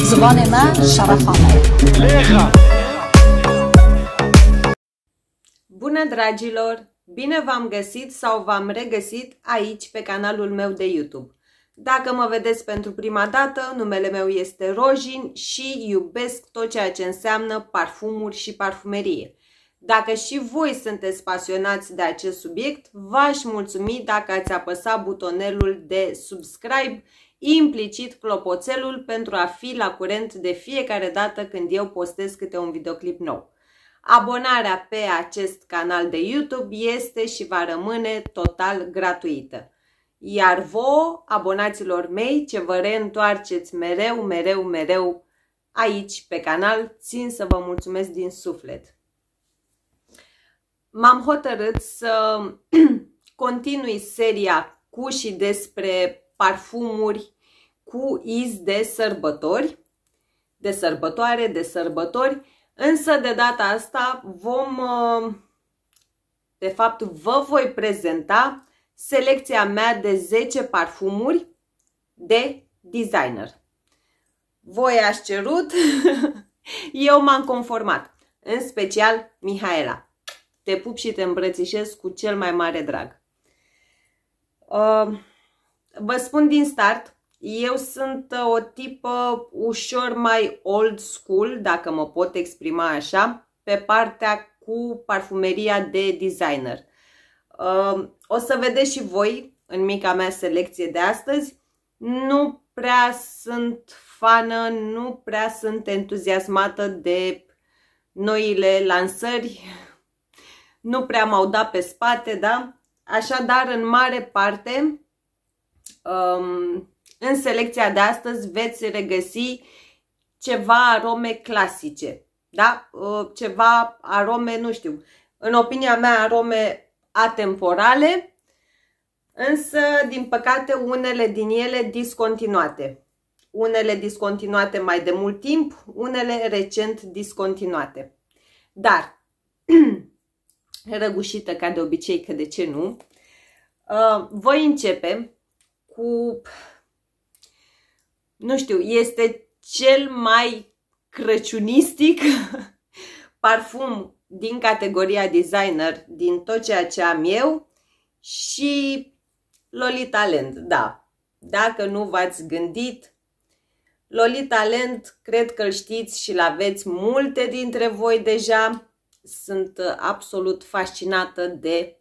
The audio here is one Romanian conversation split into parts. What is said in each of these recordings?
زبان من Bună dragilor! Bine v-am găsit sau v-am regăsit aici pe canalul meu de YouTube. Dacă mă vedeți pentru prima dată, numele meu este Rojin și iubesc tot ceea ce înseamnă parfumuri și parfumerie. Dacă și voi sunteți pasionați de acest subiect, v-aș mulțumi dacă ați apăsat butonelul de subscribe implicit clopoțelul pentru a fi la curent de fiecare dată când eu postez câte un videoclip nou. Abonarea pe acest canal de YouTube este și va rămâne total gratuită. Iar vouă, abonaților mei, ce vă reîntoarceți mereu, mereu, mereu aici pe canal, țin să vă mulțumesc din suflet. M-am hotărât să continui seria cu și despre parfumuri, cu iz de sărbători, de sărbătoare, de sărbători, însă de data asta vom, uh, de fapt vă voi prezenta selecția mea de 10 parfumuri de designer. Voi ați cerut, eu m-am conformat, în special Mihaela. Te pup și te îmbrățișez cu cel mai mare drag. Uh, vă spun din start eu sunt uh, o tipă ușor mai old school, dacă mă pot exprima așa, pe partea cu parfumeria de designer. Uh, o să vedeți și voi în mica mea selecție de astăzi. Nu prea sunt fană, nu prea sunt entuziasmată de noile lansări. Nu prea m-au dat pe spate, da? Așadar, în mare parte, um, în selecția de astăzi veți regăsi ceva arome clasice, da? ceva arome, nu știu, în opinia mea arome atemporale, însă din păcate unele din ele discontinuate. Unele discontinuate mai de mult timp, unele recent discontinuate. Dar, răgușită ca de obicei, că de ce nu, uh, voi începe cu nu știu, este cel mai crăciunistic parfum din categoria designer, din tot ceea ce am eu și Lolita Land, da. Dacă nu v-ați gândit, Lolita Land, cred că îl știți și l-aveți multe dintre voi deja. Sunt uh, absolut fascinată de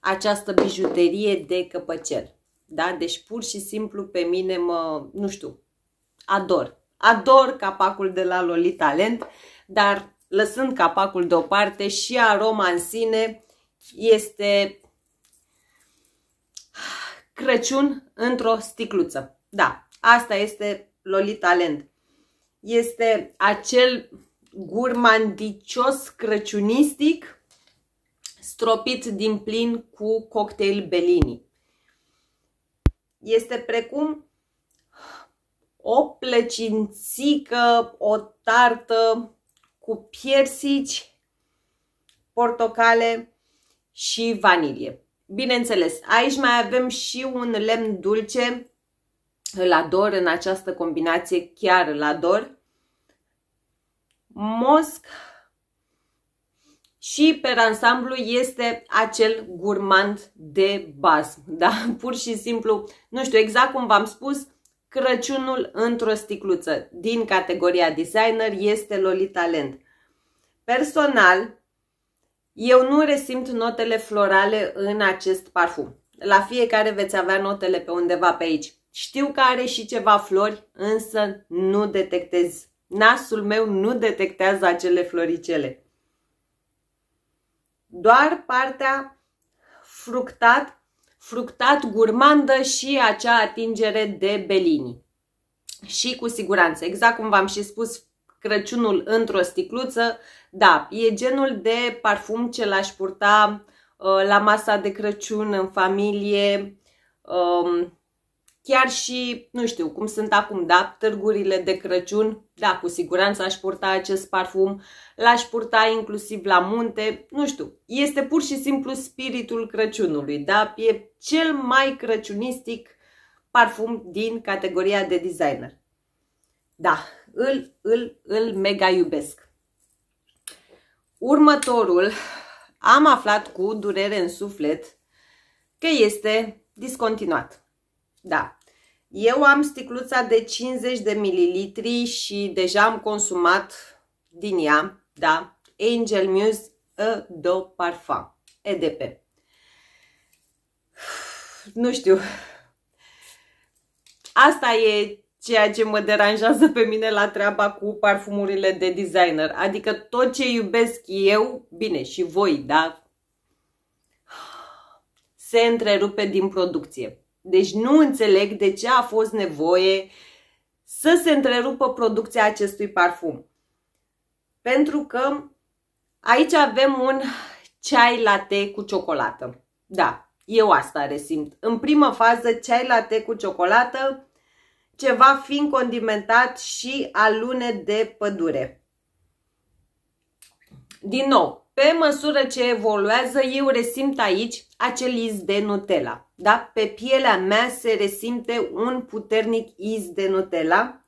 această bijuterie de căpăcel. Da? Deci pur și simplu pe mine mă, nu știu, ador. Ador capacul de la Loli Talent, dar lăsând capacul deoparte și aroma în sine este Crăciun într-o sticluță. Da, asta este Loli Talent. Este acel gurmandicios crăciunistic stropit din plin cu cocktail Bellini. Este precum o plăcințică, o tartă cu piersici, portocale și vanilie. Bineînțeles, aici mai avem și un lemn dulce, îl ador în această combinație, chiar îl ador. Mosc și pe ansamblu este acel gurmand de basm, da? Pur și simplu, nu știu exact cum v-am spus, Crăciunul într-o sticluță din categoria designer este Lolita Land. Personal, eu nu resimt notele florale în acest parfum. La fiecare veți avea notele pe undeva pe aici. Știu că are și ceva flori, însă nu detectez. Nasul meu nu detectează acele floricele. Doar partea fructat fructat, gurmandă și acea atingere de belini. Și cu siguranță, exact cum v-am și spus, Crăciunul într-o sticluță, da, e genul de parfum ce l-aș purta uh, la masa de Crăciun, în familie, uh, Chiar și, nu știu, cum sunt acum, da, târgurile de Crăciun, da, cu siguranță aș purta acest parfum, l-aș purta inclusiv la munte, nu știu, este pur și simplu spiritul Crăciunului, da, e cel mai crăciunistic parfum din categoria de designer. Da, îl, îl, îl mega iubesc. Următorul am aflat cu durere în suflet că este discontinuat. Da. Eu am sticluța de 50 de mililitri și deja am consumat din ea, da, Angel Muse E de Parfum, EDP. Nu știu. Asta e ceea ce mă deranjează pe mine la treaba cu parfumurile de designer. Adică tot ce iubesc eu, bine, și voi, da, se întrerupe din producție. Deci nu înțeleg de ce a fost nevoie să se întrerupă producția acestui parfum. Pentru că aici avem un ceai latte cu ciocolată. Da, eu asta resimt. În primă fază, ceai latte cu ciocolată, ceva fiind condimentat și alune de pădure. Din nou, pe măsură ce evoluează, eu resimt aici acel iz de Nutella. Da? Pe pielea mea se resimte un puternic iz de Nutella.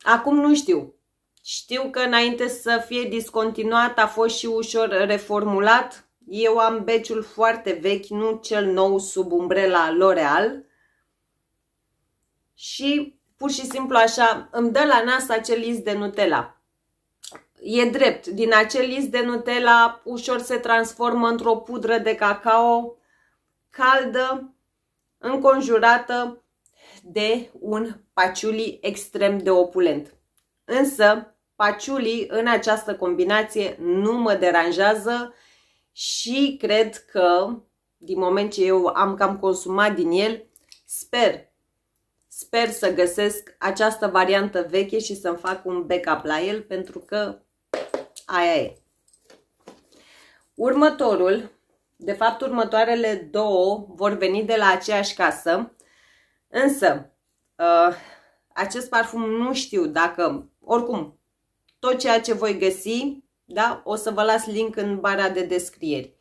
Acum nu știu. Știu că înainte să fie discontinuat a fost și ușor reformulat. Eu am beciul foarte vechi, nu cel nou sub umbrela L'Oreal. Și pur și simplu așa îmi dă la nas acel iz de Nutella e drept, din acel list de Nutella ușor se transformă într-o pudră de cacao caldă, înconjurată de un paciuli extrem de opulent. Însă, paciulii în această combinație nu mă deranjează și cred că, din moment ce eu am cam consumat din el, sper, sper să găsesc această variantă veche și să-mi fac un backup la el, pentru că aia e. Următorul, de fapt următoarele două vor veni de la aceeași casă, însă uh, acest parfum nu știu dacă, oricum, tot ceea ce voi găsi, da, o să vă las link în bara de descrieri.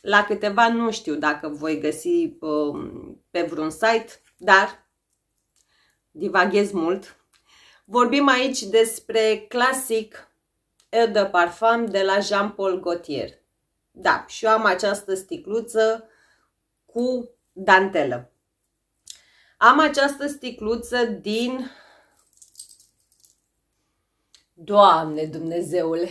La câteva nu știu dacă voi găsi um, pe vreun site, dar divaghez mult. Vorbim aici despre classic. Eau de Parfum de la Jean-Paul Gaultier. Da, și eu am această sticluță cu dantelă. Am această sticluță din... Doamne Dumnezeule!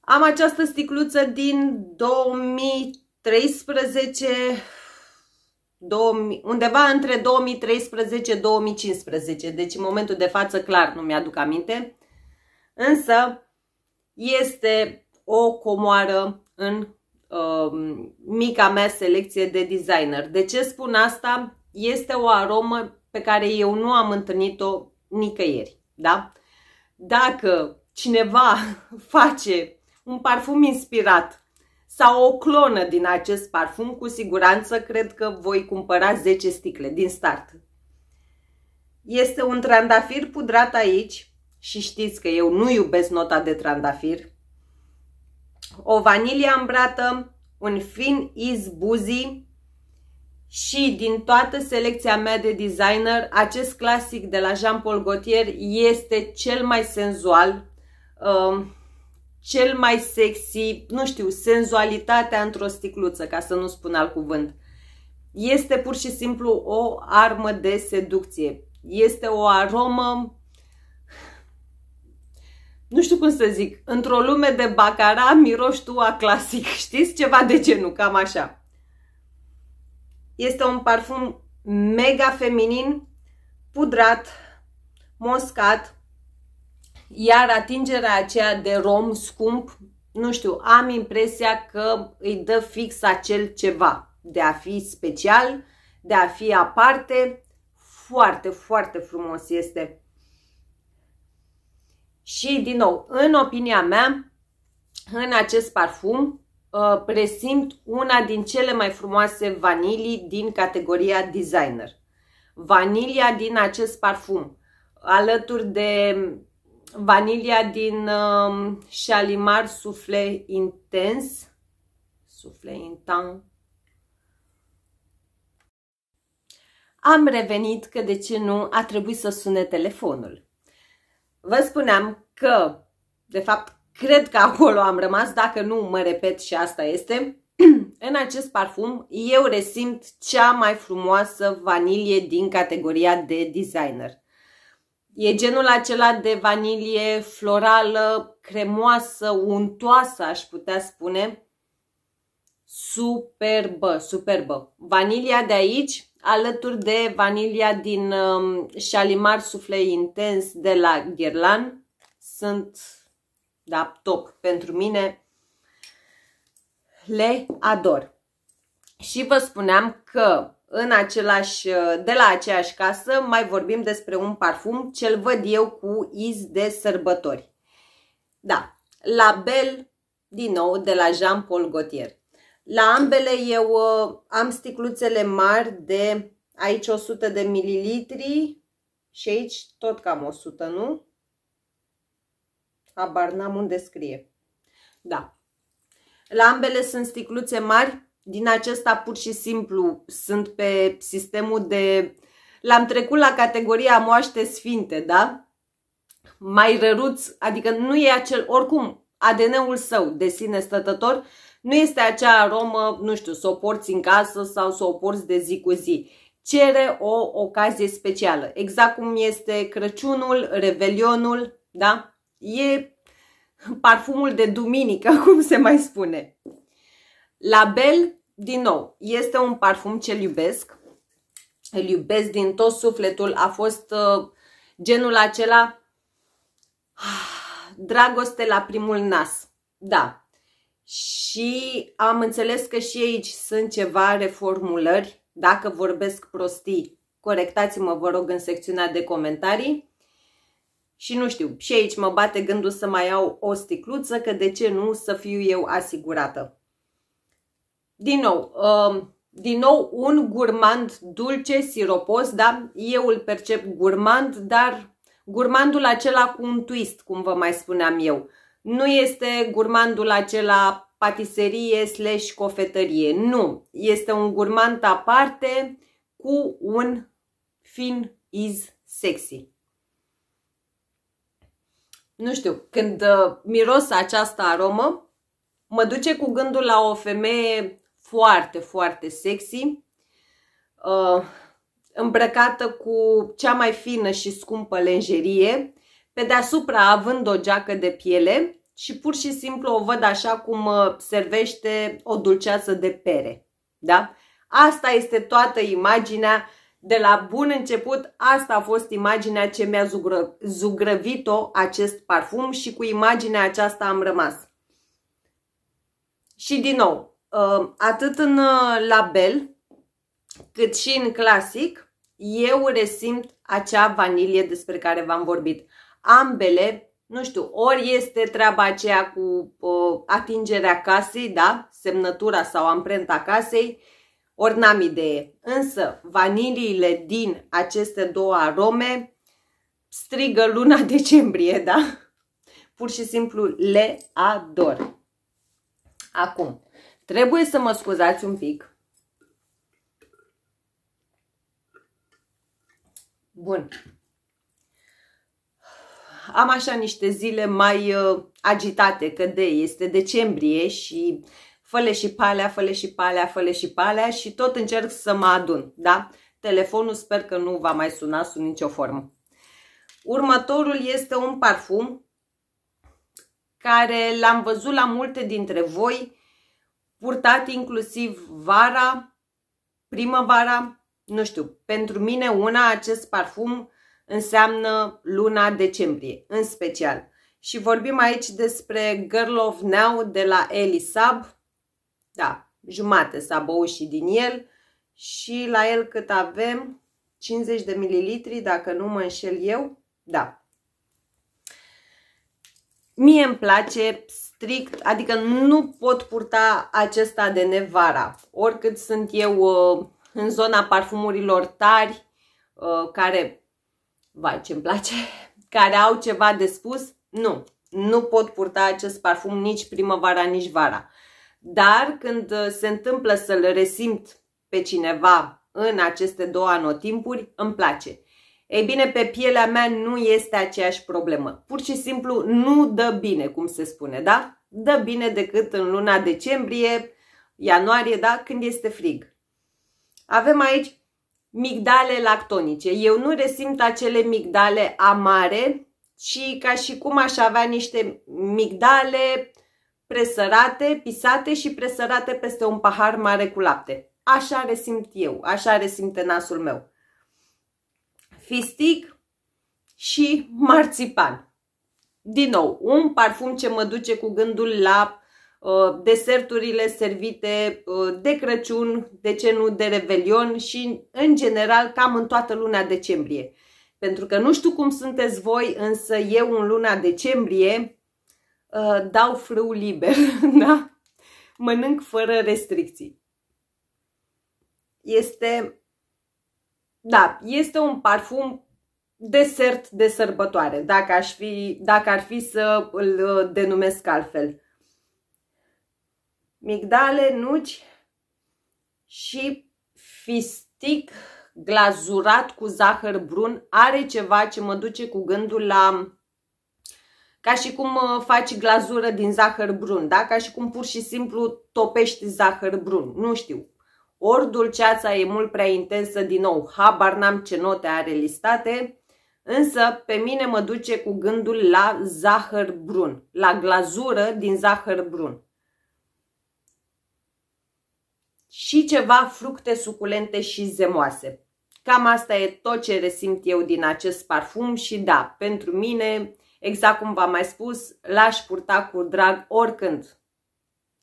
Am această sticluță din 2013, 2000, undeva între 2013-2015, deci în momentul de față clar nu mi-aduc aminte. Însă este o comoară în uh, mica mea selecție de designer. De ce spun asta? Este o aromă pe care eu nu am întâlnit-o nicăieri. Da? Dacă cineva face un parfum inspirat sau o clonă din acest parfum, cu siguranță cred că voi cumpăra 10 sticle din start. Este un trandafir pudrat aici, și știți că eu nu iubesc nota de trandafir, o vanilie ambrată, un fin izbuzi și din toată selecția mea de designer, acest clasic de la Jean-Paul Gaultier este cel mai senzual, um, cel mai sexy, nu știu, senzualitatea într-o sticluță, ca să nu spun alt cuvânt. Este pur și simplu o armă de seducție. Este o aromă nu știu cum să zic, într-o lume de bacara miroși tu a clasic, știți? Ceva de genul, cam așa. Este un parfum mega feminin, pudrat, moscat, iar atingerea aceea de rom scump, nu știu, am impresia că îi dă fix acel ceva de a fi special, de a fi aparte. Foarte, foarte frumos este. Și, din nou, în opinia mea, în acest parfum ă, presimt una din cele mai frumoase vanilii din categoria designer. Vanilia din acest parfum, alături de vanilia din Chalimar ă, Shalimar Intens, Sufle Intens, am revenit că de ce nu a trebuit să sune telefonul. Vă spuneam că, de fapt, cred că acolo am rămas, dacă nu mă repet și asta este, în acest parfum eu resimt cea mai frumoasă vanilie din categoria de designer. E genul acela de vanilie florală, cremoasă, untoasă, aș putea spune. Superbă, superbă. Vanilia de aici alături de vanilia din um, Shalimar Suflei Intens de la Guerlain. Sunt, da, top pentru mine. Le ador. Și vă spuneam că în același, de la aceeași casă mai vorbim despre un parfum ce-l văd eu cu iz de sărbători. Da, la din nou, de la Jean-Paul Gaultier. La ambele eu uh, am sticluțele mari de aici 100 de mililitri și aici tot cam 100, nu? Habar n-am unde scrie. Da. La ambele sunt sticluțe mari. Din acesta pur și simplu sunt pe sistemul de... L-am trecut la categoria moaște sfinte, da? Mai răruț, adică nu e acel... Oricum, ADN-ul său de sine stătător nu este acea aromă, nu știu, să o porți în casă sau să o porți de zi cu zi. Cere o ocazie specială, exact cum este Crăciunul, Revelionul, da? E parfumul de duminică, cum se mai spune. La Bel, din nou, este un parfum ce-l iubesc. Îl iubesc din tot sufletul. A fost uh, genul acela dragoste la primul nas. Da, și am înțeles că și aici sunt ceva reformulări. Dacă vorbesc prostii, corectați-mă, vă rog, în secțiunea de comentarii. Și nu știu, și aici mă bate gândul să mai iau o sticluță, că de ce nu să fiu eu asigurată. Din nou, um, din nou un gurmand dulce, siropos, da? Eu îl percep gurmand, dar gurmandul acela cu un twist, cum vă mai spuneam eu nu este gurmandul acela patiserie slash cofetărie. Nu, este un gurmand aparte cu un fin is sexy. Nu știu, când uh, miros această aromă, mă duce cu gândul la o femeie foarte, foarte sexy, uh, îmbrăcată cu cea mai fină și scumpă lenjerie, pe deasupra având o geacă de piele, și pur și simplu o văd așa cum uh, servește o dulceață de pere. Da? Asta este toată imaginea de la bun început, asta a fost imaginea ce mi-a zugră, zugrăvit-o acest parfum și cu imaginea aceasta am rămas. Și din nou, uh, atât în uh, label cât și în clasic, eu resimt acea vanilie despre care v-am vorbit. Ambele nu știu, ori este treaba aceea cu uh, atingerea casei, da, semnătura sau amprenta casei, ori n-am idee. Însă, vaniliile din aceste două arome strigă luna decembrie, da? Pur și simplu le ador. Acum, trebuie să mă scuzați un pic. Bun am așa niște zile mai uh, agitate, că de este decembrie și făle și palea, făle și palea, făle și palea și tot încerc să mă adun, da? Telefonul sper că nu va mai suna sub nicio formă. Următorul este un parfum care l-am văzut la multe dintre voi, purtat inclusiv vara, primăvara, nu știu, pentru mine una acest parfum înseamnă luna decembrie, în special. Și vorbim aici despre Girl of Now de la Elisab, Da, jumate s-a băut și din el. Și la el cât avem? 50 de mililitri, dacă nu mă înșel eu. Da. Mie îmi place strict, adică nu pot purta acesta de nevara. Oricât sunt eu uh, în zona parfumurilor tari, uh, care vai ce-mi place, care au ceva de spus, nu, nu pot purta acest parfum nici primăvara, nici vara. Dar când uh, se întâmplă să-l resimt pe cineva în aceste două anotimpuri, îmi place. Ei bine, pe pielea mea nu este aceeași problemă. Pur și simplu nu dă bine, cum se spune, da? Dă bine decât în luna decembrie, ianuarie, da? Când este frig. Avem aici migdale lactonice. Eu nu resimt acele migdale amare, ci ca și cum aș avea niște migdale presărate, pisate și presărate peste un pahar mare cu lapte. Așa resimt eu, așa resimte nasul meu. Fistic și marțipan. Din nou, un parfum ce mă duce cu gândul la Uh, deserturile servite uh, de Crăciun, de ce nu de Revelion și în general cam în toată luna decembrie. Pentru că nu știu cum sunteți voi, însă eu în luna decembrie uh, dau frâu liber, da? Mănânc fără restricții. Este, da, este un parfum desert de sărbătoare, dacă, aș fi, dacă ar fi să îl denumesc altfel migdale, nuci și fistic glazurat cu zahăr brun are ceva ce mă duce cu gândul la ca și cum uh, faci glazură din zahăr brun, da? ca și cum pur și simplu topești zahăr brun, nu știu. Ori dulceața e mult prea intensă din nou, habar n-am ce note are listate, însă pe mine mă duce cu gândul la zahăr brun, la glazură din zahăr brun. și ceva fructe suculente și zemoase. Cam asta e tot ce resimt eu din acest parfum și da, pentru mine, exact cum v-am mai spus, l-aș purta cu drag oricând.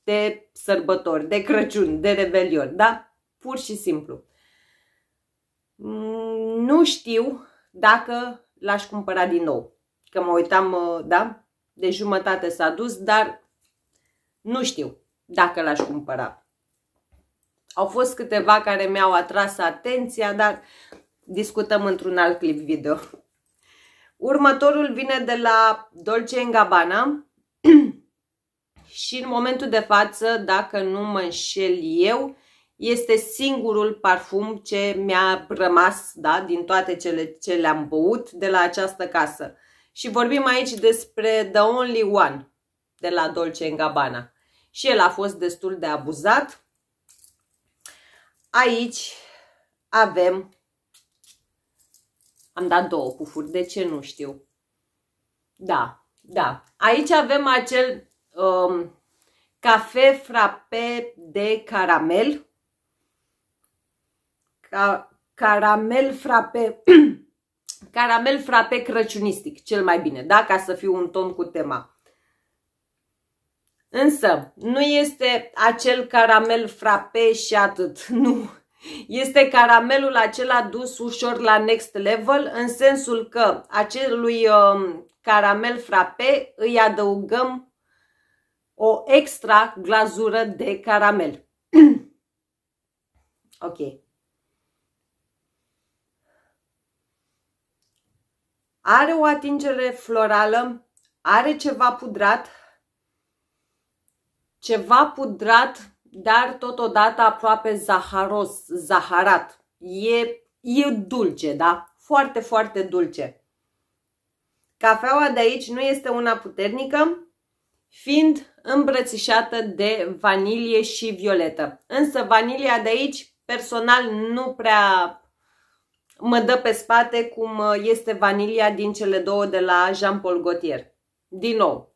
De sărbători, de Crăciun, de Revelion, da? Pur și simplu. Mm, nu știu dacă l-aș cumpăra din nou. Că mă uitam, uh, da? De jumătate s-a dus, dar nu știu dacă l-aș cumpăra. Au fost câteva care mi-au atras atenția, dar discutăm într-un alt clip video. Următorul vine de la Dolce Gabbana și în momentul de față, dacă nu mă înșel eu, este singurul parfum ce mi-a rămas da, din toate cele ce le-am băut de la această casă. Și vorbim aici despre The Only One de la Dolce Gabbana. Și el a fost destul de abuzat, Aici avem, am dat două pufuri, de ce nu știu. Da, da. Aici avem acel um, cafe frappe de caramel. Ca, caramel frappe, caramel frappe crăciunistic, cel mai bine, da? Ca să fiu un ton cu tema. Însă, nu este acel caramel frape și atât, nu. Este caramelul acela dus ușor la next level, în sensul că acelui um, caramel frape îi adăugăm o extra glazură de caramel. ok. Are o atingere florală, are ceva pudrat, ceva pudrat, dar totodată aproape zaharos, zaharat. E, e dulce, da? Foarte, foarte dulce. Cafeaua de aici nu este una puternică, fiind îmbrățișată de vanilie și violetă. Însă vanilia de aici, personal, nu prea mă dă pe spate cum este vanilia din cele două de la Jean Paul Gaultier. Din nou,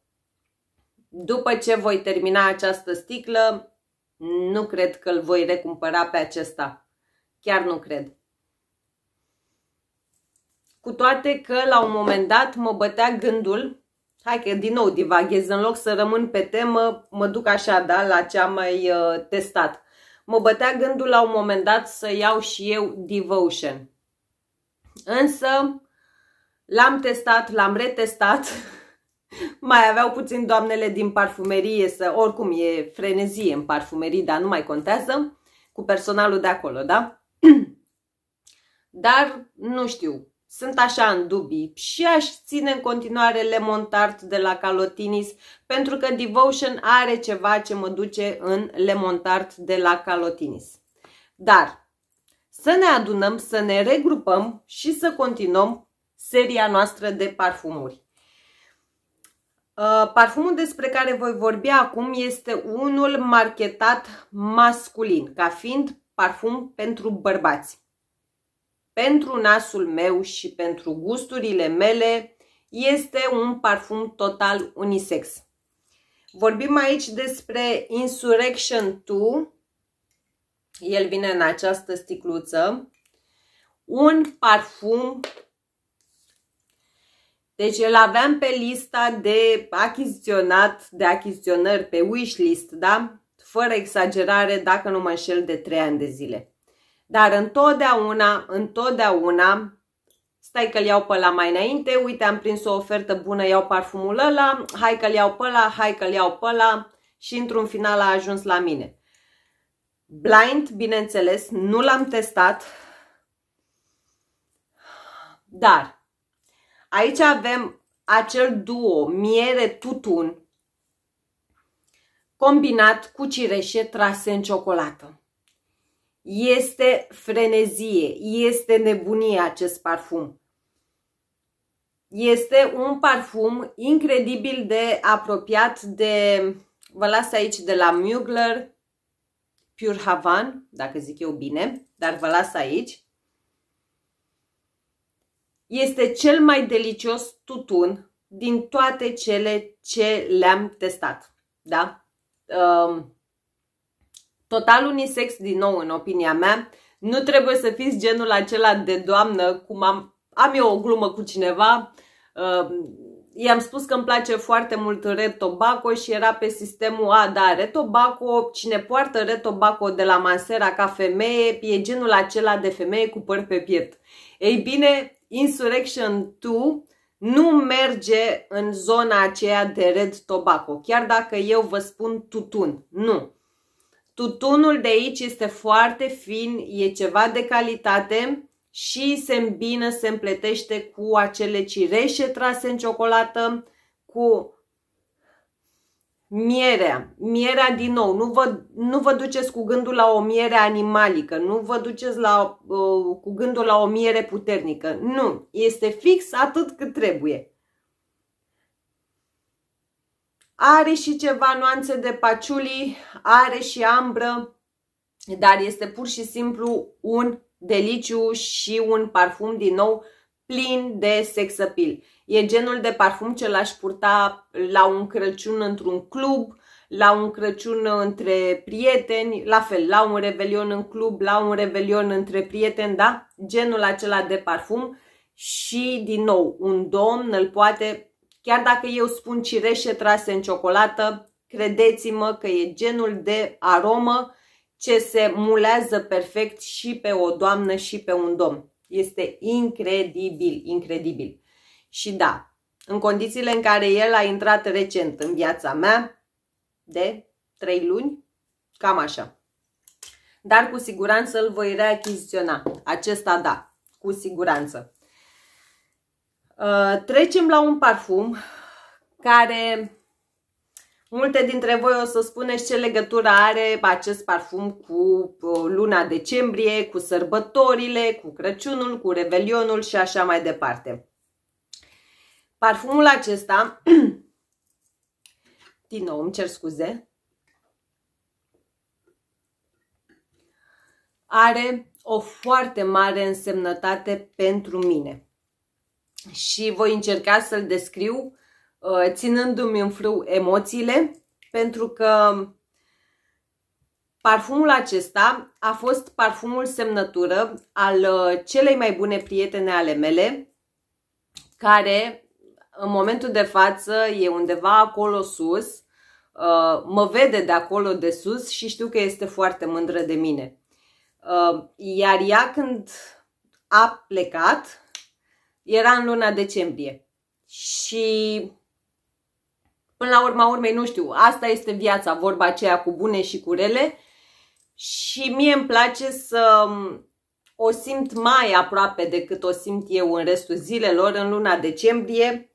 după ce voi termina această sticlă, nu cred că îl voi recumpăra pe acesta. Chiar nu cred. Cu toate că la un moment dat mă bătea gândul, hai că din nou divaghez, în loc să rămân pe temă, mă duc așa, da, la ce am mai uh, testat. Mă bătea gândul la un moment dat să iau și eu Devotion. Însă l-am testat, l-am retestat Mai aveau puțin doamnele din parfumerie să, oricum e frenezie în parfumerie, dar nu mai contează, cu personalul de acolo, da? Dar, nu știu, sunt așa în dubii și aș ține în continuare Lemon Tart de la Calotinis pentru că Devotion are ceva ce mă duce în Lemon Tart de la Calotinis. Dar să ne adunăm, să ne regrupăm și să continuăm seria noastră de parfumuri. Uh, parfumul despre care voi vorbi acum este unul marketat masculin, ca fiind parfum pentru bărbați. Pentru nasul meu și pentru gusturile mele este un parfum total unisex. Vorbim aici despre Insurrection 2, el vine în această sticluță, un parfum deci îl aveam pe lista de achiziționat, de achiziționări, pe wishlist, da? Fără exagerare, dacă nu mă înșel, de 3 ani de zile. Dar întotdeauna, întotdeauna, stai că-l iau pe la mai înainte, uite, am prins o ofertă bună, iau parfumul ăla, hai că-l iau pe ăla, hai că-l iau pe ăla și într-un final a ajuns la mine. Blind, bineînțeles, nu l-am testat, dar Aici avem acel duo miere-tutun combinat cu cireșe trase în ciocolată. Este frenezie, este nebunie acest parfum. Este un parfum incredibil de apropiat de, vă las aici, de la Mugler Pure Havan, dacă zic eu bine, dar vă las aici. Este cel mai delicios tutun din toate cele ce le-am testat. Da? Um, Total unisex, din nou, în opinia mea, nu trebuie să fiți genul acela de doamnă, cum am, am eu o glumă cu cineva, um, i-am spus că îmi place foarte mult retobaco și era pe sistemul A, da, retobaco cine poartă retobaco de la Mansera ca femeie, e genul acela de femeie cu păr pe piept. Ei bine, Insurrection 2 nu merge în zona aceea de red tobacco, chiar dacă eu vă spun tutun. Nu. Tutunul de aici este foarte fin, e ceva de calitate și se îmbină, se împletește cu acele cireșe trase în ciocolată, cu Mierea, mierea din nou, nu vă, nu vă duceți cu gândul la o miere animalică, nu vă duceți la, uh, cu gândul la o miere puternică. Nu, este fix atât cât trebuie. Are și ceva nuanțe de paciuli, are și ambră, dar este pur și simplu un deliciu și un parfum din nou plin de sex appeal. E genul de parfum ce l-aș purta la un Crăciun într-un club, la un Crăciun între prieteni, la fel, la un revelion în club, la un revelion între prieteni, da? Genul acela de parfum și, din nou, un domn îl poate, chiar dacă eu spun cireșe trase în ciocolată, credeți-mă că e genul de aromă ce se mulează perfect și pe o doamnă și pe un domn. Este incredibil, incredibil. Și da, în condițiile în care el a intrat recent în viața mea, de 3 luni, cam așa. Dar cu siguranță îl voi reachiziționa. Acesta da, cu siguranță. Uh, trecem la un parfum care multe dintre voi o să spuneți ce legătură are acest parfum cu uh, luna decembrie, cu sărbătorile, cu Crăciunul, cu Revelionul și așa mai departe. Parfumul acesta, din nou îmi cer scuze, are o foarte mare însemnătate pentru mine. Și voi încerca să-l descriu uh, ținându-mi în frâu emoțiile, pentru că Parfumul acesta a fost parfumul semnătură al uh, celei mai bune prietene ale mele, care în momentul de față e undeva acolo sus, uh, mă vede de acolo de sus și știu că este foarte mândră de mine. Uh, iar ea când a plecat, era în luna decembrie și până la urma urmei, nu știu, asta este viața, vorba aceea cu bune și cu rele și mie îmi place să um, o simt mai aproape decât o simt eu în restul zilelor, în luna decembrie,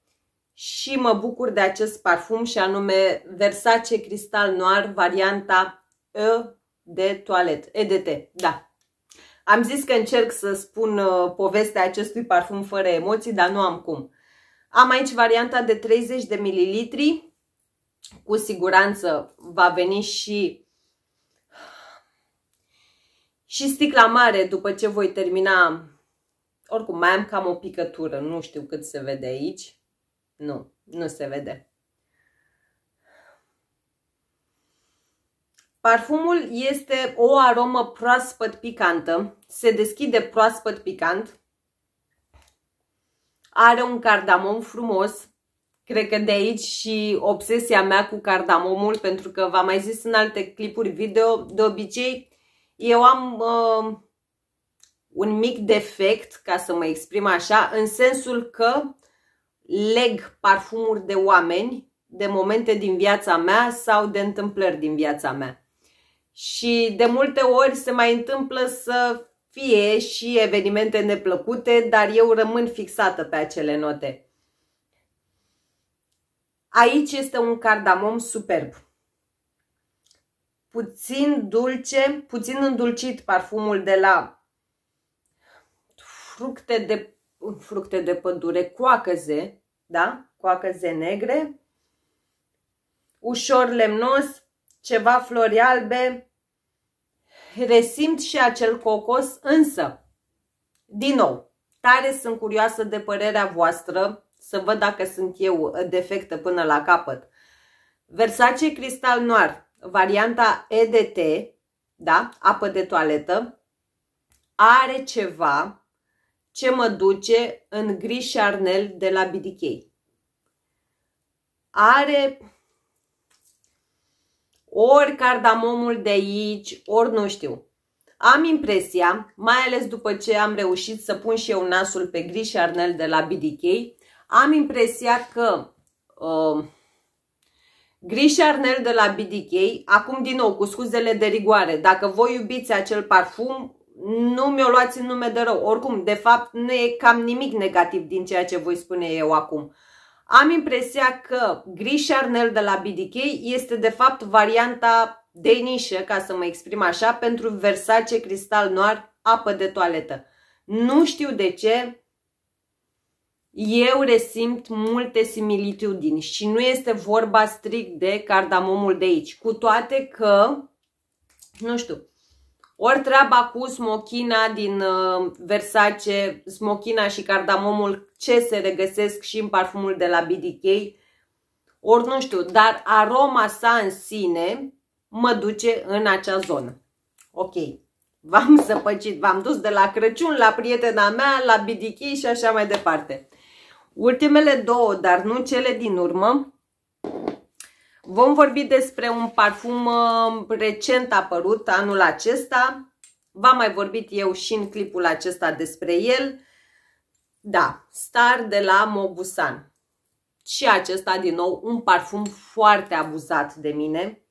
și mă bucur de acest parfum și anume Versace Cristal Noir varianta E de toalet, EDT, da. Am zis că încerc să spun uh, povestea acestui parfum fără emoții, dar nu am cum. Am aici varianta de 30 de mililitri, cu siguranță va veni și și sticla mare după ce voi termina, oricum mai am cam o picătură, nu știu cât se vede aici nu, nu se vede. Parfumul este o aromă proaspăt picantă, se deschide proaspăt picant, are un cardamom frumos, cred că de aici și obsesia mea cu cardamomul, pentru că v-am mai zis în alte clipuri video, de obicei eu am uh, un mic defect, ca să mă exprim așa, în sensul că leg parfumuri de oameni, de momente din viața mea sau de întâmplări din viața mea. Și de multe ori se mai întâmplă să fie și evenimente neplăcute, dar eu rămân fixată pe acele note. Aici este un cardamom superb. Puțin dulce, puțin îndulcit parfumul de la fructe de, fructe de pădure, coacăze, da? Coacăze negre, ușor lemnos, ceva flori albe, resimt și acel cocos, însă, din nou, tare sunt curioasă de părerea voastră, să văd dacă sunt eu defectă până la capăt. Versace Cristal Noir, varianta EDT, da, apă de toaletă, are ceva ce mă duce în gri Charnel de la BDK. Are ori cardamomul de aici, ori nu știu. Am impresia, mai ales după ce am reușit să pun și eu nasul pe gri Charnel de la BDK, am impresia că uh, Gris arnel de la BDK, acum din nou cu scuzele de rigoare, dacă voi iubiți acel parfum, nu mi-o luați în nume de rău. Oricum, de fapt, nu e cam nimic negativ din ceea ce voi spune eu acum. Am impresia că Gris de la BDK este de fapt varianta de nișă, ca să mă exprim așa, pentru Versace Cristal Noir apă de toaletă. Nu știu de ce, eu resimt multe similitudini și nu este vorba strict de cardamomul de aici, cu toate că, nu știu, ori treaba cu smochina din uh, Versace, smochina și cardamomul ce se regăsesc și în parfumul de la BDK, ori nu știu, dar aroma sa în sine mă duce în acea zonă. Ok, v-am săpăcit, v-am dus de la Crăciun la prietena mea, la BDK și așa mai departe. Ultimele două, dar nu cele din urmă, Vom vorbi despre un parfum um, recent apărut anul acesta. V-am mai vorbit eu și în clipul acesta despre el. Da, Star de la Mobusan. Și acesta, din nou, un parfum foarte abuzat de mine.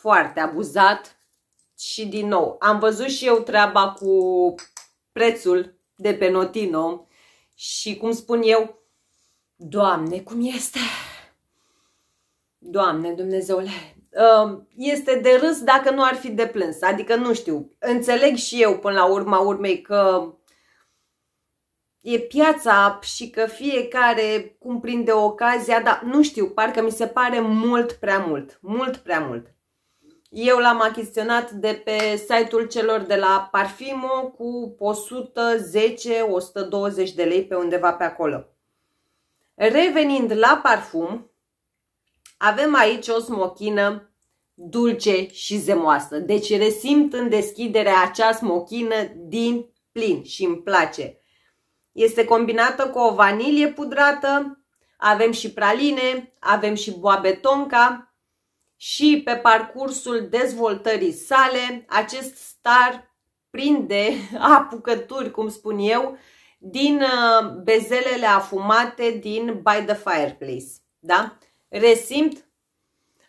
Foarte abuzat. Și din nou, am văzut și eu treaba cu prețul de pe Notino și, cum spun eu, Doamne, cum este! Doamne Dumnezeule, um, este de râs dacă nu ar fi de plâns. Adică nu știu, înțeleg și eu până la urma urmei că e piața și că fiecare cum prinde ocazia, dar nu știu, parcă mi se pare mult prea mult, mult prea mult. Eu l-am achiziționat de pe site-ul celor de la Parfimo cu 110-120 de lei pe undeva pe acolo. Revenind la parfum, avem aici o smochină dulce și zemoasă. Deci resimt în deschiderea acea smochină din plin și îmi place. Este combinată cu o vanilie pudrată, avem și praline, avem și boabe tonka și pe parcursul dezvoltării sale acest star prinde apucături, cum spun eu, din uh, bezelele afumate din By the Fireplace. Da? resimt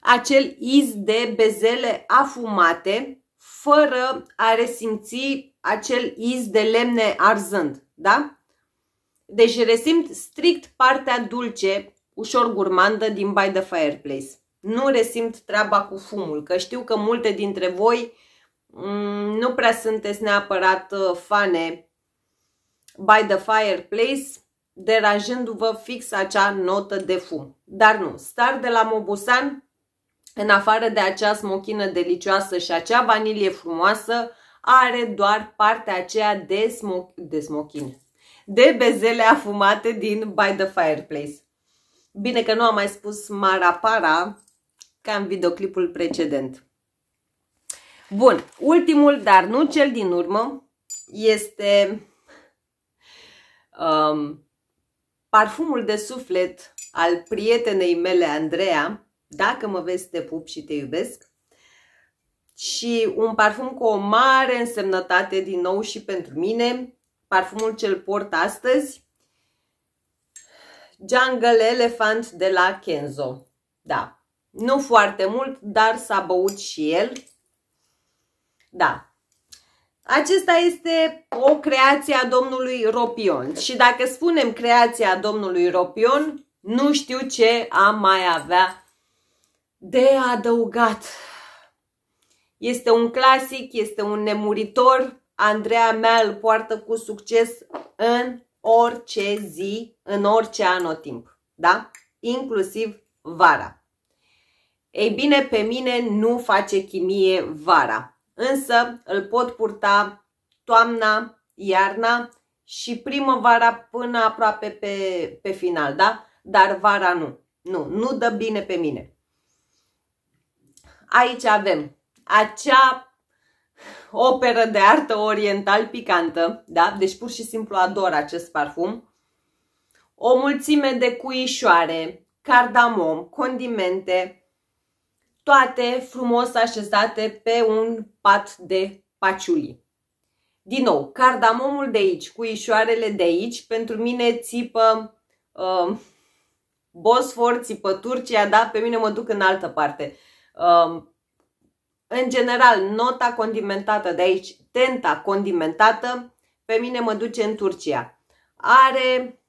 acel iz de bezele afumate fără a resimți acel iz de lemne arzând, da? Deci resimt strict partea dulce, ușor gurmandă din By the Fireplace. Nu resimt treaba cu fumul, că știu că multe dintre voi mm, nu prea sunteți neapărat uh, fane By the Fireplace, deranjându-vă fix acea notă de fum. Dar nu, star de la Mobusan, în afară de acea smochină delicioasă și acea vanilie frumoasă, are doar partea aceea de, smoc de smochină, de bezele afumate din By the Fireplace. Bine că nu am mai spus Marapara ca în videoclipul precedent. Bun, ultimul, dar nu cel din urmă, este um, Parfumul de suflet al prietenei mele, Andreea, Dacă mă vezi, te pup și te iubesc, și un parfum cu o mare însemnătate din nou și pentru mine, parfumul cel port astăzi, Jungle Elephant de la Kenzo. Da, nu foarte mult, dar s-a băut și el. Da, acesta este o creație a domnului Ropion. Și dacă spunem creația domnului Ropion, nu știu ce am mai avea de adăugat. Este un clasic, este un nemuritor. Andreea mea îl poartă cu succes în orice zi, în orice anotimp. Da? Inclusiv vara. Ei bine, pe mine nu face chimie vara însă îl pot purta toamna, iarna și primăvara până aproape pe, pe final, da? Dar vara nu. Nu, nu dă bine pe mine. Aici avem acea operă de artă oriental picantă, da? Deci pur și simplu ador acest parfum. O mulțime de cuișoare, cardamom, condimente, toate frumos așezate pe un pat de paciuli. Din nou, cardamomul de aici cu ișoarele de aici, pentru mine țipă uh, Bosfor, țipă Turcia, da, pe mine mă duc în altă parte. Uh, în general, nota condimentată de aici, tenta condimentată, pe mine mă duce în Turcia. Are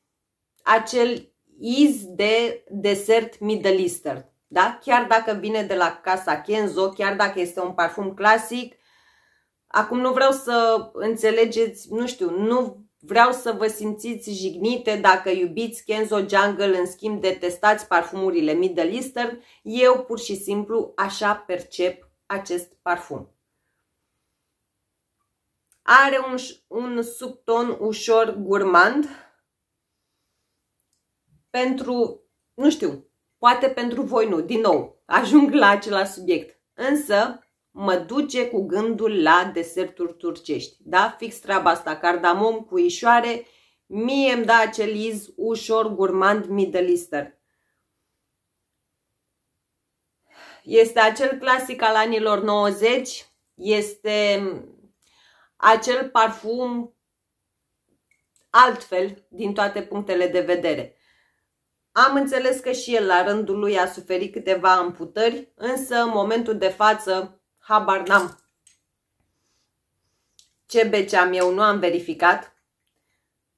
acel iz de desert Middle Eastern da? Chiar dacă vine de la casa Kenzo, chiar dacă este un parfum clasic, acum nu vreau să înțelegeți, nu știu, nu vreau să vă simțiți jignite dacă iubiți Kenzo Jungle, în schimb detestați parfumurile Middle Eastern, eu pur și simplu așa percep acest parfum. Are un, un subton ușor gurmand pentru, nu știu, Poate pentru voi nu, din nou, ajung la același subiect. Însă, mă duce cu gândul la deserturi turcești. Da? Fix treaba asta, cardamom cu ișoare, mie îmi da acel iz ușor gurmand middle Easter. Este acel clasic al anilor 90, este acel parfum altfel din toate punctele de vedere. Am înțeles că și el la rândul lui a suferit câteva amputări, însă în momentul de față habar n-am. Ce am eu, nu am verificat.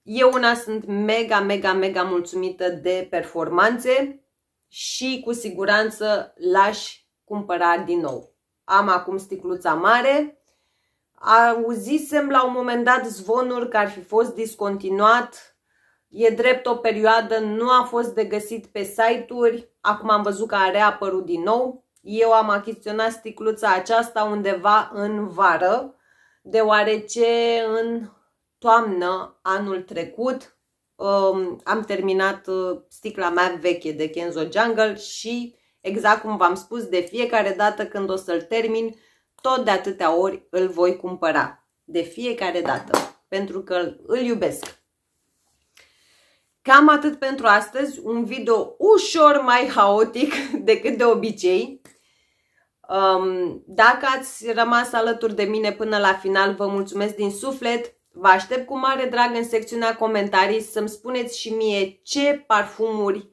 Eu una sunt mega, mega, mega mulțumită de performanțe și cu siguranță l-aș cumpăra din nou. Am acum sticluța mare. Auzisem la un moment dat zvonuri că ar fi fost discontinuat E drept o perioadă, nu a fost de găsit pe site-uri, acum am văzut că a reapărut din nou. Eu am achiziționat sticluța aceasta undeva în vară, deoarece în toamnă anul trecut um, am terminat uh, sticla mea veche de Kenzo Jungle și exact cum v-am spus, de fiecare dată când o să-l termin, tot de atâtea ori îl voi cumpăra. De fiecare dată, pentru că îl iubesc. Cam atât pentru astăzi, un video ușor mai haotic decât de obicei. Um, dacă ați rămas alături de mine până la final, vă mulțumesc din suflet. Vă aștept cu mare drag în secțiunea comentarii să-mi spuneți și mie ce parfumuri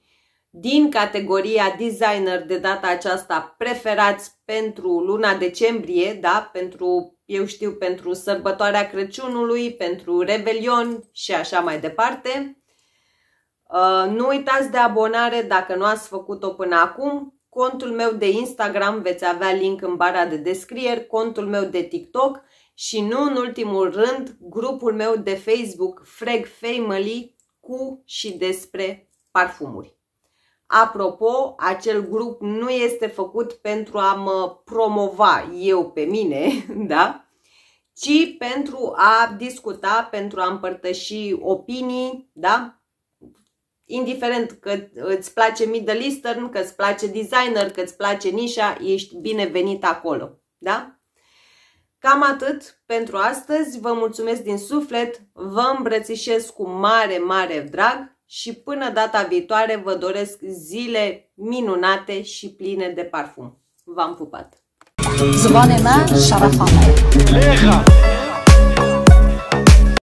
din categoria designer de data aceasta preferați pentru luna decembrie, da? pentru, eu știu, pentru sărbătoarea Crăciunului, pentru Revelion și așa mai departe. Uh, nu uitați de abonare dacă nu ați făcut-o până acum. Contul meu de Instagram veți avea link în bara de descrieri, contul meu de TikTok și nu în ultimul rând grupul meu de Facebook Frag Family cu și despre parfumuri. Apropo, acel grup nu este făcut pentru a mă promova eu pe mine, da? ci pentru a discuta, pentru a împărtăși opinii, da? indiferent că îți place Middle Eastern, că îți place designer, că îți place nișa, ești binevenit acolo. Da? Cam atât pentru astăzi. Vă mulțumesc din suflet, vă îmbrățișez cu mare, mare drag și până data viitoare vă doresc zile minunate și pline de parfum. V-am pupat! Zvonena من شرف